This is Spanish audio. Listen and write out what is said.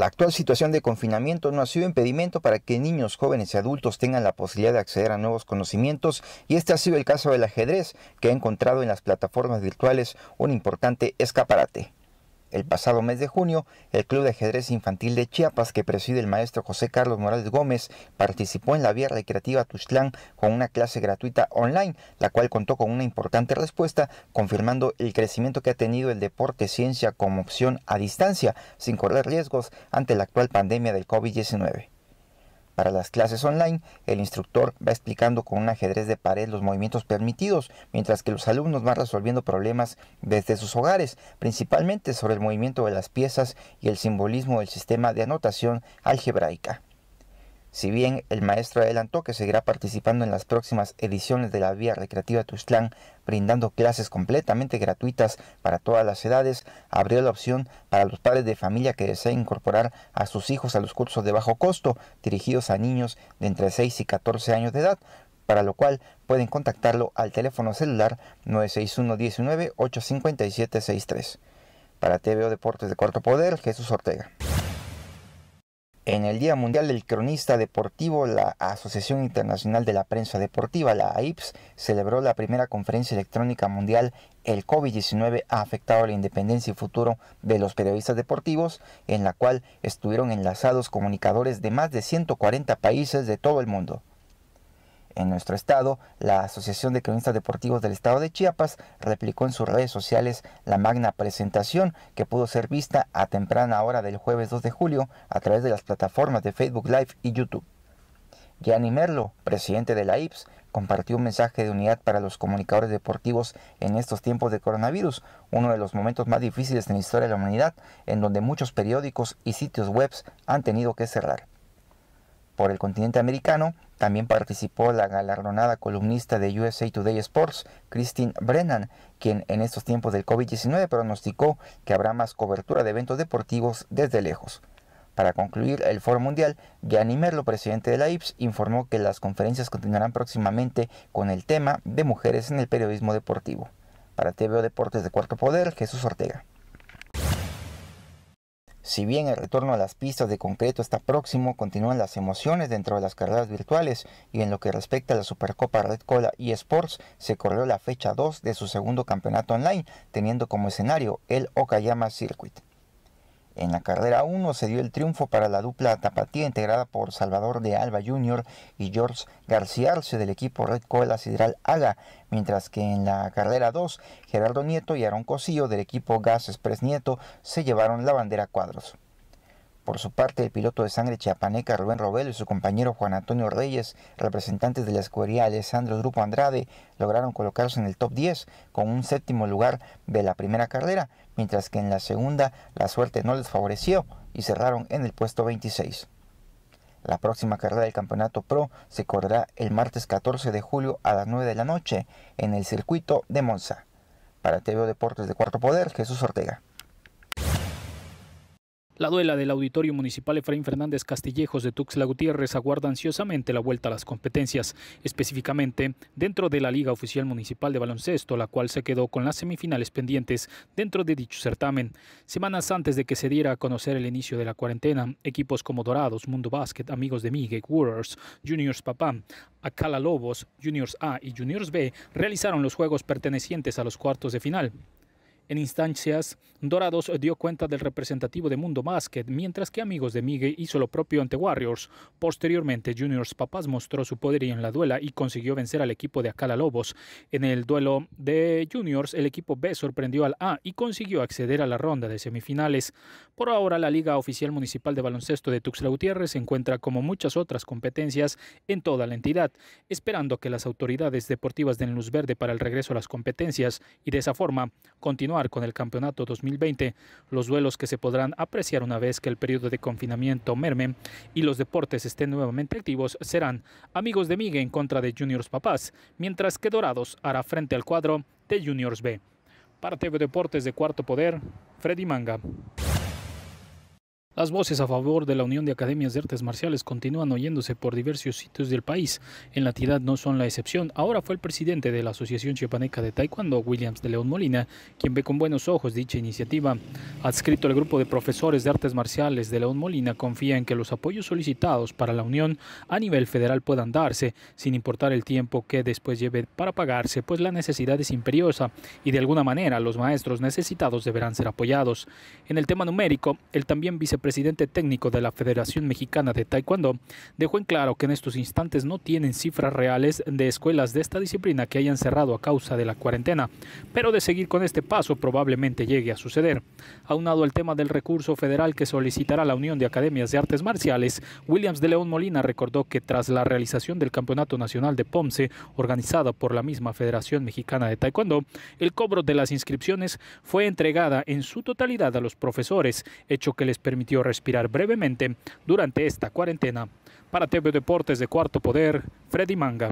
La actual situación de confinamiento no ha sido impedimento para que niños, jóvenes y adultos tengan la posibilidad de acceder a nuevos conocimientos y este ha sido el caso del ajedrez, que ha encontrado en las plataformas virtuales un importante escaparate. El pasado mes de junio, el Club de Ajedrez Infantil de Chiapas, que preside el maestro José Carlos Morales Gómez, participó en la vía recreativa Tuchlán con una clase gratuita online, la cual contó con una importante respuesta, confirmando el crecimiento que ha tenido el deporte ciencia como opción a distancia, sin correr riesgos ante la actual pandemia del COVID-19. Para las clases online, el instructor va explicando con un ajedrez de pared los movimientos permitidos, mientras que los alumnos van resolviendo problemas desde sus hogares, principalmente sobre el movimiento de las piezas y el simbolismo del sistema de anotación algebraica. Si bien el maestro adelantó que seguirá participando en las próximas ediciones de la Vía Recreativa Tuxtlán, brindando clases completamente gratuitas para todas las edades, abrió la opción para los padres de familia que deseen incorporar a sus hijos a los cursos de bajo costo dirigidos a niños de entre 6 y 14 años de edad, para lo cual pueden contactarlo al teléfono celular 961 19 857 63. Para TVO Deportes de Cuarto Poder, Jesús Ortega. En el Día Mundial del Cronista Deportivo, la Asociación Internacional de la Prensa Deportiva, la AIPS, celebró la primera conferencia electrónica mundial El COVID-19 ha afectado la independencia y futuro de los periodistas deportivos, en la cual estuvieron enlazados comunicadores de más de 140 países de todo el mundo. En nuestro estado, la Asociación de Cronistas Deportivos del Estado de Chiapas replicó en sus redes sociales la magna presentación que pudo ser vista a temprana hora del jueves 2 de julio a través de las plataformas de Facebook Live y YouTube. Gianni Merlo, presidente de la IPS, compartió un mensaje de unidad para los comunicadores deportivos en estos tiempos de coronavirus, uno de los momentos más difíciles en la historia de la humanidad, en donde muchos periódicos y sitios web han tenido que cerrar por el continente americano, también participó la galardonada columnista de USA Today Sports, Christine Brennan, quien en estos tiempos del COVID-19 pronosticó que habrá más cobertura de eventos deportivos desde lejos. Para concluir el Foro Mundial, Gianni Merlo, presidente de la IPS, informó que las conferencias continuarán próximamente con el tema de mujeres en el periodismo deportivo. Para TVO Deportes de Cuarto Poder, Jesús Ortega. Si bien el retorno a las pistas de concreto está próximo, continúan las emociones dentro de las carreras virtuales y en lo que respecta a la Supercopa Red Cola y Sports, se corrió la fecha 2 de su segundo campeonato online, teniendo como escenario el Okayama Circuit. En la carrera 1 se dio el triunfo para la dupla tapatía integrada por Salvador de Alba Jr. y George García Arce del equipo Red Cola Sidral mientras que en la carrera 2 Gerardo Nieto y Aaron Cosillo del equipo Gas Express Nieto se llevaron la bandera cuadros. Por su parte, el piloto de sangre chiapaneca Rubén Robelo y su compañero Juan Antonio Reyes, representantes de la escudería Alessandro Grupo Andrade, lograron colocarse en el top 10 con un séptimo lugar de la primera carrera, mientras que en la segunda la suerte no les favoreció y cerraron en el puesto 26. La próxima carrera del Campeonato Pro se correrá el martes 14 de julio a las 9 de la noche en el circuito de Monza. Para TVO Deportes de Cuarto Poder, Jesús Ortega. La duela del Auditorio Municipal Efraín Fernández Castillejos de Tuxtla Gutiérrez aguarda ansiosamente la vuelta a las competencias, específicamente dentro de la Liga Oficial Municipal de Baloncesto, la cual se quedó con las semifinales pendientes dentro de dicho certamen. Semanas antes de que se diera a conocer el inicio de la cuarentena, equipos como Dorados, Mundo Basket, Amigos de Migue, Warriors, Juniors Papá, Acala Lobos, Juniors A y Juniors B realizaron los juegos pertenecientes a los cuartos de final. En instancias, Dorados dio cuenta del representativo de Mundo Basket, mientras que Amigos de Miguel hizo lo propio ante Warriors. Posteriormente, Juniors Papás mostró su poderío en la duela y consiguió vencer al equipo de Acala Lobos. En el duelo de Juniors, el equipo B sorprendió al A y consiguió acceder a la ronda de semifinales. Por ahora, la Liga Oficial Municipal de Baloncesto de Tuxtla Gutiérrez se encuentra, como muchas otras competencias, en toda la entidad, esperando que las autoridades deportivas den luz verde para el regreso a las competencias y de esa forma continuar con el campeonato 2020, los duelos que se podrán apreciar una vez que el periodo de confinamiento merme y los deportes estén nuevamente activos serán Amigos de Miguel en contra de Juniors Papás, mientras que Dorados hará frente al cuadro de Juniors B. parte de Deportes de Cuarto Poder, Freddy Manga. Las voces a favor de la Unión de Academias de Artes Marciales continúan oyéndose por diversos sitios del país. En la entidad no son la excepción. Ahora fue el presidente de la Asociación Chiapaneca de Taekwondo, Williams de León Molina, quien ve con buenos ojos dicha iniciativa. Adscrito al grupo de profesores de artes marciales de León Molina, confía en que los apoyos solicitados para la Unión a nivel federal puedan darse, sin importar el tiempo que después lleve para pagarse, pues la necesidad es imperiosa y de alguna manera los maestros necesitados deberán ser apoyados. En el tema numérico, el también vicepresidente presidente técnico de la Federación Mexicana de Taekwondo, dejó en claro que en estos instantes no tienen cifras reales de escuelas de esta disciplina que hayan cerrado a causa de la cuarentena, pero de seguir con este paso probablemente llegue a suceder. Aunado al tema del recurso federal que solicitará la Unión de Academias de Artes Marciales, Williams de León Molina recordó que tras la realización del Campeonato Nacional de Pomce, organizado por la misma Federación Mexicana de Taekwondo, el cobro de las inscripciones fue entregada en su totalidad a los profesores, hecho que les permitió respirar brevemente durante esta cuarentena. Para TV Deportes de Cuarto Poder, Freddy Manga.